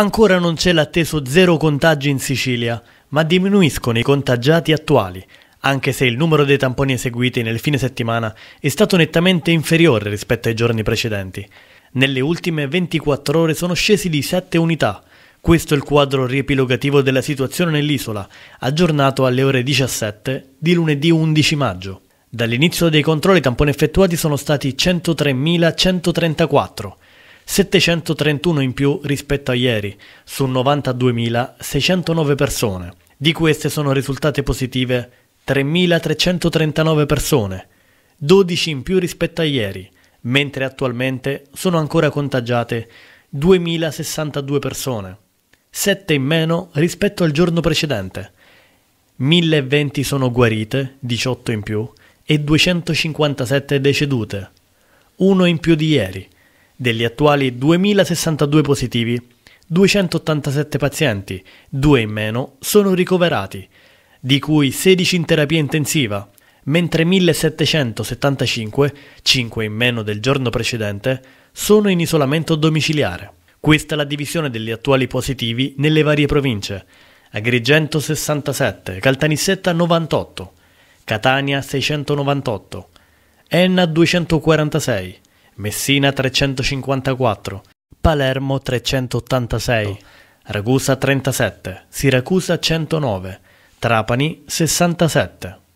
Ancora non c'è l'atteso zero contagi in Sicilia, ma diminuiscono i contagiati attuali, anche se il numero dei tamponi eseguiti nel fine settimana è stato nettamente inferiore rispetto ai giorni precedenti. Nelle ultime 24 ore sono scesi di 7 unità. Questo è il quadro riepilogativo della situazione nell'isola, aggiornato alle ore 17 di lunedì 11 maggio. Dall'inizio dei controlli i tamponi effettuati sono stati 103.134 731 in più rispetto a ieri, su 92.609 persone. Di queste sono risultate positive 3.339 persone, 12 in più rispetto a ieri, mentre attualmente sono ancora contagiate 2.062 persone, 7 in meno rispetto al giorno precedente. 1.020 sono guarite, 18 in più, e 257 decedute, 1 in più di ieri. Degli attuali 2062 positivi, 287 pazienti, 2 in meno, sono ricoverati, di cui 16 in terapia intensiva, mentre 1775, 5 in meno del giorno precedente, sono in isolamento domiciliare. Questa è la divisione degli attuali positivi nelle varie province. Agrigento 67, Caltanissetta 98, Catania 698, Enna 246, Messina 354, Palermo 386, Ragusa 37, Siracusa 109, Trapani 67.